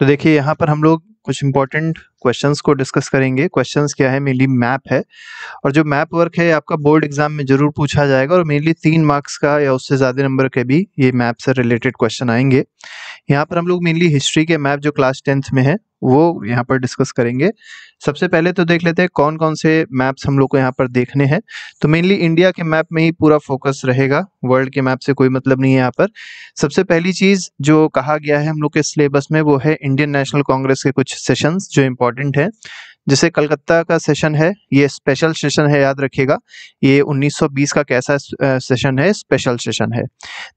तो देखिए यहाँ पर हम लोग कुछ इम्पोर्टेंट क्वेश्चंस को डिस्कस करेंगे क्वेश्चंस क्या है मेनली मैप है और जो मैप वर्क है आपका बोर्ड एग्जाम में जरूर पूछा जाएगा और मेनली तीन मार्क्स का या उससे ज़्यादा नंबर के भी ये मैप से रिलेटेड क्वेश्चन आएंगे यहाँ पर हम लोग मेनली हिस्ट्री के मैप जो क्लास टेंथ में है वो यहाँ पर डिस्कस करेंगे सबसे पहले तो देख लेते हैं कौन कौन से मैप्स हम लोग को यहाँ पर देखने हैं तो मेनली इंडिया के मैप में ही पूरा फोकस रहेगा वर्ल्ड के मैप से कोई मतलब नहीं है यहाँ पर सबसे पहली चीज़ जो कहा गया है हम लोग के सिलेबस में वो है इंडियन नेशनल कांग्रेस के कुछ सेशंस जो इम्पोर्टेंट इम्पॉर्टेंट है जैसे कलकत्ता का सेशन है ये स्पेशल सेशन है याद रखिएगा ये 1920 का कैसा सेशन है स्पेशल सेशन है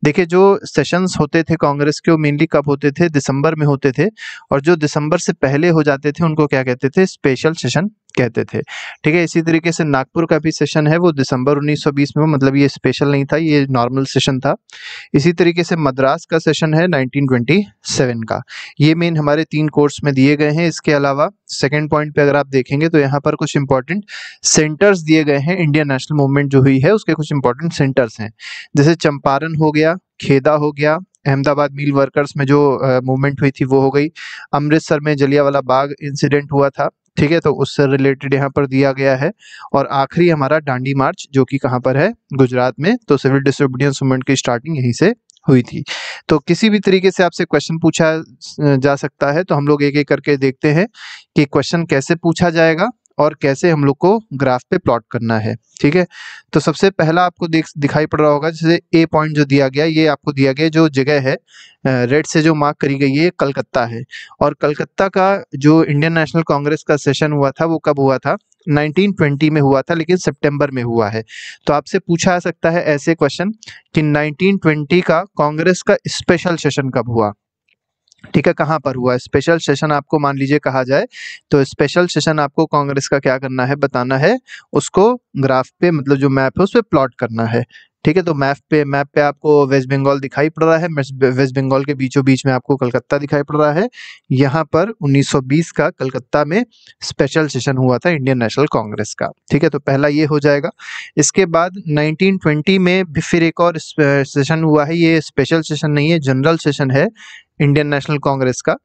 देखिए जो सेशंस होते थे कांग्रेस के वो मेनली कब होते थे दिसंबर में होते थे और जो दिसंबर से पहले हो जाते थे उनको क्या कहते थे स्पेशल सेशन कहते थे ठीक है इसी तरीके से नागपुर का भी सेशन है वो दिसंबर 1920 में मतलब ये स्पेशल नहीं था ये नॉर्मल सेशन था इसी तरीके से मद्रास का सेशन है 1927 का ये मेन हमारे तीन कोर्स में दिए गए हैं इसके अलावा सेकेंड पॉइंट पे अगर आप देखेंगे तो यहाँ पर कुछ इंपॉर्टेंट सेंटर्स दिए गए हैं इंडियन नेशनल मूवमेंट जो हुई है उसके कुछ इंपॉर्टेंट सेंटर्स हैं जैसे चंपारण हो गया खेदा हो गया अहमदाबाद मिल वर्कर्स में जो मूवमेंट हुई थी वो हो गई अमृतसर में जलियावाला बाग इंसिडेंट हुआ था ठीक है तो उससे रिलेटेड यहाँ पर दिया गया है और आखिरी हमारा डांडी मार्च जो कि कहाँ पर है गुजरात में तो सिविल डिसोबिडियंस मूवमेंट की स्टार्टिंग यहीं से हुई थी तो किसी भी तरीके से आपसे क्वेश्चन पूछा जा सकता है तो हम लोग एक एक करके देखते हैं कि क्वेश्चन कैसे पूछा जाएगा और कैसे हम लोग को ग्राफ पे प्लॉट करना है ठीक है तो सबसे पहला आपको देख दिखाई पड़ रहा होगा जैसे ए पॉइंट जो दिया गया ये आपको दिया गया जो जगह है रेड से जो मार्क करी गई है कलकत्ता है और कलकत्ता का जो इंडियन नेशनल कांग्रेस का सेशन हुआ था वो कब हुआ था 1920 में हुआ था लेकिन सितंबर में हुआ है तो आपसे पूछा जा सकता है ऐसे क्वेश्चन कि 1920 का कांग्रेस का स्पेशल सेशन कब हुआ ठीक है कहाँ पर हुआ स्पेशल सेशन आपको मान लीजिए कहा जाए तो स्पेशल सेशन आपको कांग्रेस का क्या करना है बताना है उसको ग्राफ पे मतलब जो मैप है उस पर प्लॉट करना है ठीक है तो मैप पे मैप पे आपको वेस्ट बंगाल दिखाई पड़ रहा है वेस्ट बंगाल के बीचों बीच में आपको कलकत्ता दिखाई पड़ रहा है यहाँ पर 1920 का कलकत्ता में स्पेशल सेशन हुआ था इंडियन नेशनल कांग्रेस का ठीक है तो पहला ये हो जाएगा इसके बाद 1920 में भी फिर एक और सेशन हुआ है ये स्पेशल सेशन नहीं है जनरल सेशन है इंडियन नेशनल कांग्रेस का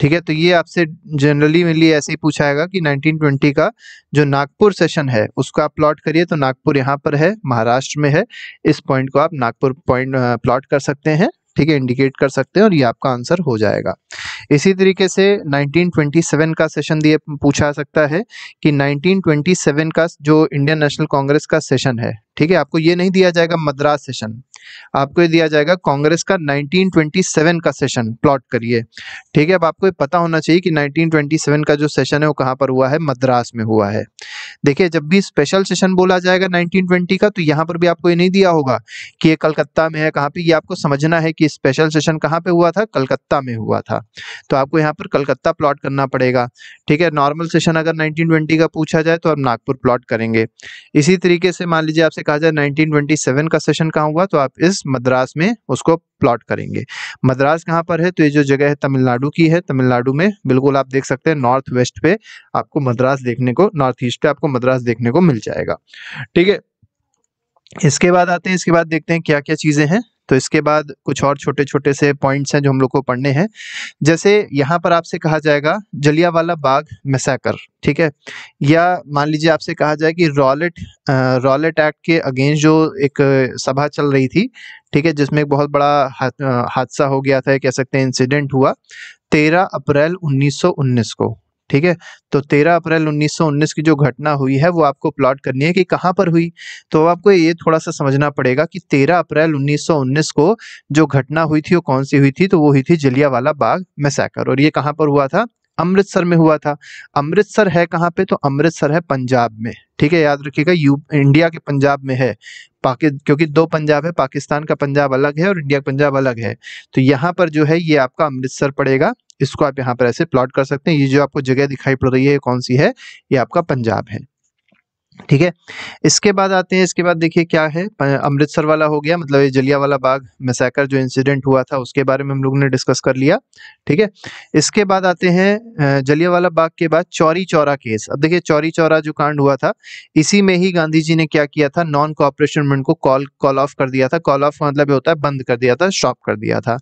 ठीक है तो ये आपसे जनरली लिए ऐसे ही पूछा जाएगा कि 1920 का जो नागपुर सेशन है उसको आप प्लॉट करिए तो नागपुर यहाँ पर है महाराष्ट्र में है इस पॉइंट को आप नागपुर पॉइंट प्लॉट कर सकते हैं ठीक है इंडिकेट कर सकते हैं और ये आपका आंसर हो जाएगा इसी तरीके से 1927 का सेशन दिए पूछा सकता है कि 1927 का जो इंडियन नेशनल कांग्रेस का सेशन है ठीक है आपको ये नहीं दिया जाएगा मद्रास सेशन आपको ये दिया जाएगा कांग्रेस का 1927 का सेशन प्लॉट करिए ठीक है अब आपको पता होना चाहिए कि 1927 का जो सेशन है वो कहाँ पर हुआ है मद्रास में हुआ है देखिए जब भी स्पेशल सेशन बोला जाएगा 1920 का तो यहाँ पर भी आपको ये नहीं दिया होगा कि ये कलकत्ता में है कहाँ पे ये आपको समझना है कि स्पेशल सेशन कहाँ पे हुआ था कलकत्ता में हुआ था तो आपको यहाँ पर कलकत्ता प्लॉट करना पड़ेगा ठीक है नॉर्मल सेशन अगर नाइनटीन का पूछा जाए तो आप नागपुर प्लॉट करेंगे इसी तरीके से मान लीजिए आपसे कहा जाए नाइनटीन का सेशन कहाँ हुआ तो आप इस मद्रास में उसको प्लॉट करेंगे मद्रास कहाँ पर है तो ये जो जगह है तमिलनाडु की है तमिलनाडु में बिल्कुल आप देख सकते हैं नॉर्थ वेस्ट पे आपको मद्रास देखने को नॉर्थ ईस्ट पे आपको मद्रास देखने को मिल जाएगा ठीक है इसके बाद आते हैं इसके बाद देखते हैं क्या क्या चीज़ें हैं तो इसके बाद कुछ और छोटे छोटे से पॉइंट्स हैं जो हम लोग को पढ़ने हैं जैसे यहाँ पर आपसे कहा जाएगा जलिया वाला बाग मैसेकर ठीक है या मान लीजिए आपसे कहा जाए कि रॉलेट रॉलेट एक्ट के अगेंस्ट जो एक सभा चल रही थी ठीक है जिसमें एक बहुत बड़ा हादसा हो गया था कह सकते हैं इंसिडेंट हुआ तेरह अप्रैल उन्नीस को ठीक है तो 13 अप्रैल 1919 की जो घटना हुई है वो आपको प्लॉट करनी है कि कहाँ पर हुई तो आपको ये थोड़ा सा समझना पड़ेगा कि 13 अप्रैल 1919 को जो घटना हुई थी वो कौन सी हुई थी तो वो हुई थी जलियावाला बाग मैसाकर और ये कहाँ पर हुआ था अमृतसर में हुआ था अमृतसर है कहाँ पे तो अमृतसर है पंजाब में ठीक है याद रखिएगा यू इंडिया के पंजाब में है पाकि क्योंकि दो पंजाब है पाकिस्तान का पंजाब अलग है और इंडिया का पंजाब अलग है तो यहाँ पर जो है ये आपका अमृतसर पड़ेगा इसको आप यहाँ पर ऐसे प्लॉट कर सकते हैं ये जो आपको जगह दिखाई पड़ रही है कौन सी है ये आपका पंजाब है ठीक है इसके बाद आते हैं इसके बाद देखिए क्या है अमृतसर वाला हो गया मतलब ये जलिया वाला बाग मैसेकर जो इंसिडेंट हुआ था उसके बारे में हम लोग ने डिस्कस कर लिया ठीक है इसके बाद आते हैं जलिया वाला बाग के बाद चौरी चौरा केस अब देखिए चौरी चौरा जो कांड हुआ था इसी में ही गांधी जी ने क्या किया था नॉन कॉपरेशन मूवमेंट को कॉल कॉल ऑफ कर दिया था कॉल ऑफ मतलब होता है बंद कर दिया था स्टॉप कर दिया था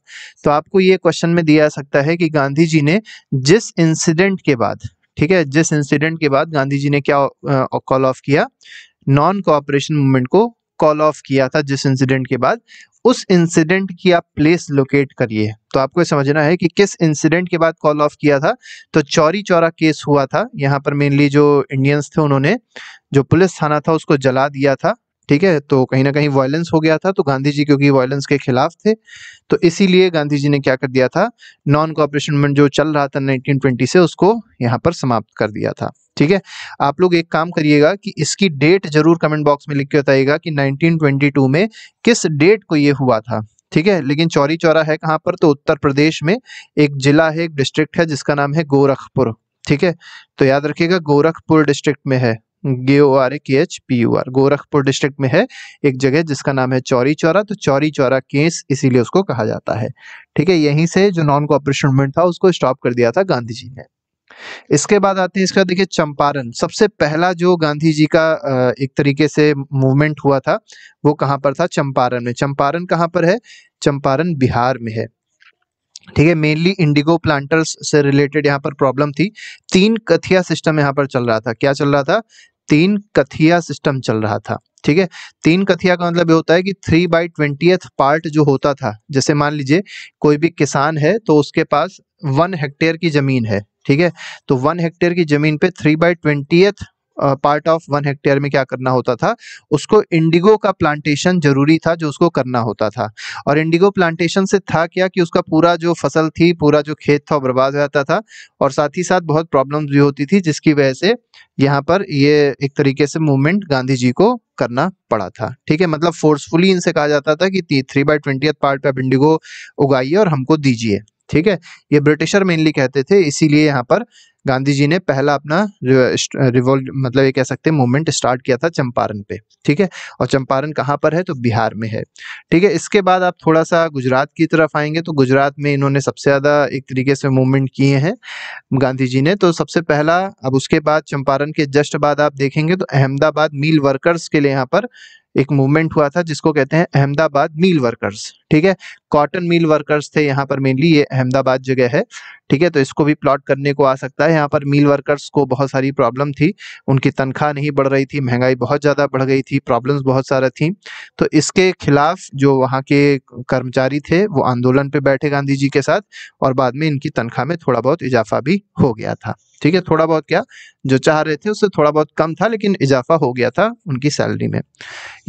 तो आपको ये क्वेश्चन में दिया जा सकता है कि गांधी जी ने जिस इंसिडेंट के बाद ठीक है जिस इंसिडेंट के बाद गांधी जी ने क्या कॉल ऑफ किया नॉन कोऑपरेशन मूवमेंट को कॉल ऑफ किया था जिस इंसिडेंट के बाद उस इंसिडेंट की आप प्लेस लोकेट करिए तो आपको समझना है कि किस इंसिडेंट के बाद कॉल ऑफ किया था तो चौरी चौरा केस हुआ था यहाँ पर मेनली जो इंडियंस थे उन्होंने जो पुलिस थाना था उसको जला दिया था ठीक है तो कहीं ना कहीं वायलेंस हो गया था तो गांधी जी क्योंकि वायलेंस के खिलाफ थे तो इसीलिए गांधी जी ने क्या कर दिया था नॉन कॉपरेशन मूवमेंट जो चल रहा था 1920 से उसको यहाँ पर समाप्त कर दिया था ठीक है आप लोग एक काम करिएगा कि इसकी डेट जरूर कमेंट बॉक्स में लिख के बताइएगा कि नाइनटीन में किस डेट को ये हुआ था ठीक है लेकिन चौरी चौरा है कहाँ पर तो उत्तर प्रदेश में एक जिला है एक डिस्ट्रिक्ट है जिसका नाम है गोरखपुर ठीक है तो याद रखिएगा गोरखपुर डिस्ट्रिक्ट में है गे ओ R A K H P U R Gorakhpur district में है एक जगह जिसका नाम है चौरी चौरा तो चौरी चौरा केस इसीलिए उसको कहा जाता है ठीक है यहीं से जो नॉन कॉपरेशन मूवमेंट था उसको स्टॉप कर दिया था गांधी जी ने इसके बाद आते हैं इसका देखिए चंपारण सबसे पहला जो गांधी जी का एक तरीके से मूवमेंट हुआ था वो कहाँ पर था चंपारण में चंपारण कहाँ पर है चंपारण बिहार में है ठीक है मेनली इंडिगो प्लांटर्स से रिलेटेड यहाँ पर प्रॉब्लम थी तीन कथिया सिस्टम यहाँ पर चल रहा था क्या चल रहा था तीन कथिया सिस्टम चल रहा था ठीक है तीन कथिया का मतलब ये होता है कि थ्री बाई ट्वेंटी पार्ट जो होता था जैसे मान लीजिए कोई भी किसान है तो उसके पास वन हेक्टेयर की जमीन है ठीक है तो वन हेक्टेयर की जमीन पे three by twenty part of one hectare में क्या करना होता था उसको इंडिगो का प्लांटेशन जरूरी था जो उसको करना होता था और इंडिगो प्लांटेशन से था क्या कि उसका पूरा जो फसल थी पूरा जो खेत था बर्बाद हो जाता था और साथ ही साथ बहुत प्रॉब्लम भी होती थी जिसकी वजह से यहाँ पर ये एक तरीके से मूवमेंट गांधी जी को करना पड़ा था ठीक है मतलब फोर्सफुली इनसे कहा जाता था कि थ्री बाई ट्वेंटी पार्ट पे आप इंडिगो उगाइए और हमको दीजिए ठीक है ये ब्रिटिशर मेनली कहते थे इसीलिए यहाँ पर गांधी जी ने पहला अपना रिवोल्ट मतलब ये कह सकते हैं मूवमेंट स्टार्ट किया था चंपारण पे ठीक है और चंपारण कहाँ पर है तो बिहार में है ठीक है इसके बाद आप थोड़ा सा गुजरात की तरफ आएंगे तो गुजरात में इन्होंने सबसे ज़्यादा एक तरीके से मूवमेंट किए हैं गांधी जी ने तो सबसे पहला अब उसके बाद चंपारण के जस्ट बाद आप देखेंगे तो अहमदाबाद मील वर्कर्स के लिए यहाँ पर एक मूवमेंट हुआ था जिसको कहते हैं अहमदाबाद मील वर्कर्स ठीक है कॉटन मिल वर्कर्स थे यहाँ पर मेनली ये अहमदाबाद जगह है ठीक है तो इसको भी प्लॉट करने को आ सकता है यहाँ पर मिल वर्कर्स को बहुत सारी प्रॉब्लम थी उनकी तनख्वाह नहीं बढ़ रही थी महंगाई बहुत ज़्यादा बढ़ गई थी प्रॉब्लम्स बहुत सारा थी तो इसके खिलाफ जो वहाँ के कर्मचारी थे वो आंदोलन पे बैठे गांधी जी के साथ और बाद में इनकी तनख्वाह में थोड़ा बहुत इजाफा भी हो गया था ठीक है थोड़ा बहुत क्या जो चाह रहे थे उससे थोड़ा बहुत कम था लेकिन इजाफा हो गया था उनकी सैलरी में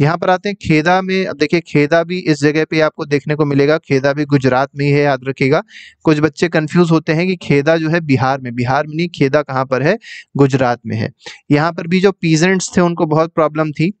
यहाँ पर आते हैं खेदा में अब देखिए खेदा भी इस जगह पे आपको देखने को मिलेगा खेदा भी गुजरात में ही है याद रखिएगा कुछ बच्चे कन्फ्यूज होते हैं कि खेदा जो है बिहार में बिहार में नहीं खेदा कहाँ पर है गुजरात में है यहाँ पर भी जो पीजेंट्स थे उनको बहुत प्रॉब्लम थी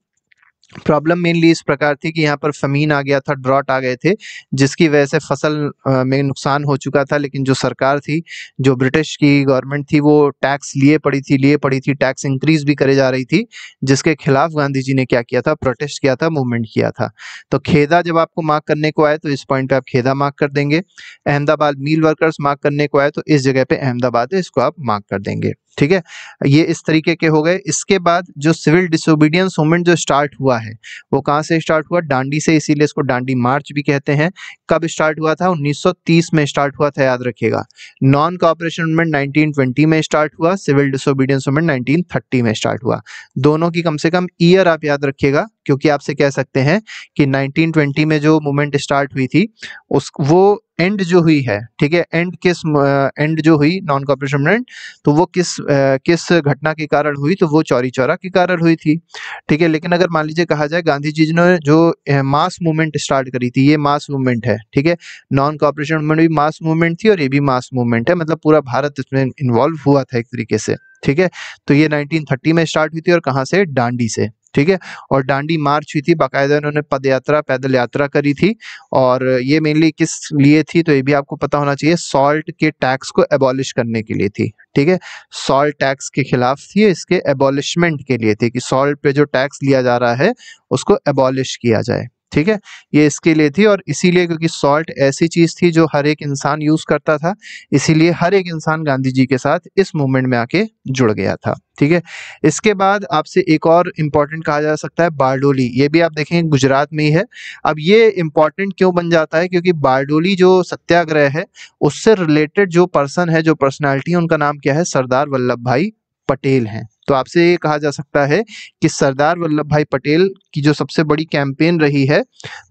प्रॉब्लम मेनली इस प्रकार थी कि यहाँ पर फमीन आ गया था ड्रॉट आ गए थे जिसकी वजह से फसल में नुकसान हो चुका था लेकिन जो सरकार थी जो ब्रिटिश की गवर्नमेंट थी वो टैक्स लिए पड़ी थी लिए पड़ी थी टैक्स इंक्रीज भी करे जा रही थी जिसके खिलाफ गांधी जी ने क्या किया था प्रोटेस्ट किया था मूवमेंट किया था तो खेदा जब आपको मार्क करने को आए तो इस पॉइंट पर आप खेदा मार्क कर देंगे अहमदाबाद मील वर्कर्स मार्क करने को आए तो इस जगह पर अहमदाबाद है इसको आप मार्क कर देंगे ठीक है ये इस तरीके के हो गए इसके बाद जो सिविल डिसोबीडियंस मूवमेंट जो स्टार्ट हुआ है वो कहाँ से स्टार्ट हुआ डांडी से इसीलिए इसको डांडी मार्च भी कहते हैं कब स्टार्ट हुआ था 1930 में स्टार्ट हुआ था याद रखिएगा नॉन कॉपरेशन मूवमेंट 1920 में स्टार्ट हुआ सिविल डिसोबीडियंस मूवमेंट नाइनटीन में स्टार्ट हुआ दोनों की कम से कम ईयर आप याद रखिएगा क्योंकि आपसे कह सकते हैं कि नाइनटीन में जो मूवमेंट स्टार्ट हुई थी उस वो एंड जो हुई है ठीक है एंड किस एंड जो हुई नॉन कॉपरेशन एंड तो वो किस आ, किस घटना के कारण हुई तो वो चौरी चौरा के कारण हुई थी ठीक है लेकिन अगर मान लीजिए कहा जाए गांधी जी ने जो मास मूवमेंट स्टार्ट करी थी ये मास मूवमेंट है ठीक है नॉन कॉपरेशन मूवमेंट भी मास मूवमेंट थी और ये भी मास मूवमेंट है मतलब पूरा भारत इसमें इन्वॉल्व हुआ था एक तरीके से ठीक है तो ये थर्टी में स्टार्ट हुई थी और कहाँ से डांडी से ठीक है और डांडी मार्च हुई थी बाकायदा इन्होंने पद यात्रा पैदल यात्रा करी थी और ये मेनली किस लिए थी तो ये भी आपको पता होना चाहिए सॉल्ट के टैक्स को एबॉलिश करने के लिए थी ठीक है सॉल्ट टैक्स के खिलाफ थी इसके एबॉलिशमेंट के लिए थी कि सॉल्ट पे जो टैक्स लिया जा रहा है उसको एबॉलिश किया जाए ठीक है ये इसके लिए थी और इसीलिए क्योंकि सॉल्ट ऐसी चीज़ थी जो हर एक इंसान यूज़ करता था इसीलिए हर एक इंसान गांधी जी के साथ इस मूवमेंट में आके जुड़ गया था ठीक है इसके बाद आपसे एक और इम्पॉर्टेंट कहा जा सकता है बारडोली ये भी आप देखेंगे गुजरात में ही है अब ये इम्पॉर्टेंट क्यों बन जाता है क्योंकि बारडोली जो सत्याग्रह है उससे रिलेटेड जो पर्सन है जो पर्सनैलिटी है उनका नाम क्या है सरदार वल्लभ भाई पटेल हैं तो आपसे ये कहा जा सकता है कि सरदार वल्लभ भाई पटेल की जो सबसे बड़ी कैंपेन रही है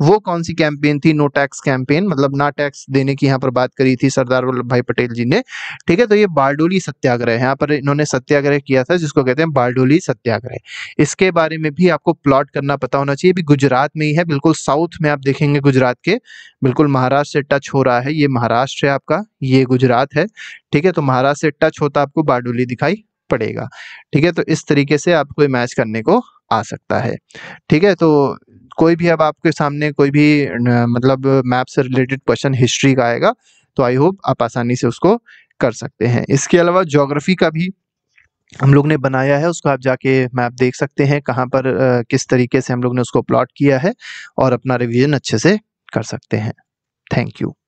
वो कौन सी कैंपेन थी नो टैक्स कैंपेन मतलब ना टैक्स देने की यहाँ पर बात करी थी सरदार वल्लभ भाई पटेल जी ने ठीक है तो ये बारडोली सत्याग्रह यहाँ पर इन्होंने सत्याग्रह किया था जिसको कहते हैं बारडोली सत्याग्रह इसके बारे में भी आपको प्लॉट करना पता होना चाहिए भी गुजरात में ही है बिल्कुल साउथ में आप देखेंगे गुजरात के बिल्कुल महाराष्ट्र से टच हो रहा है ये महाराष्ट्र है आपका ये गुजरात है ठीक है तो महाराष्ट्र से टच होता आपको बारडोली दिखाई पड़ेगा ठीक है तो इस तरीके से आपको मैच करने को आ सकता है ठीक है तो कोई भी अब आपके सामने कोई भी मतलब मैप से रिलेटेड क्वेश्चन हिस्ट्री का आएगा तो आई होप आप आसानी से उसको कर सकते हैं इसके अलावा जोग्राफी का भी हम लोग ने बनाया है उसको आप जाके मैप देख सकते हैं कहाँ पर आ, किस तरीके से हम लोग ने उसको प्लॉट किया है और अपना रिविजन अच्छे से कर सकते हैं थैंक यू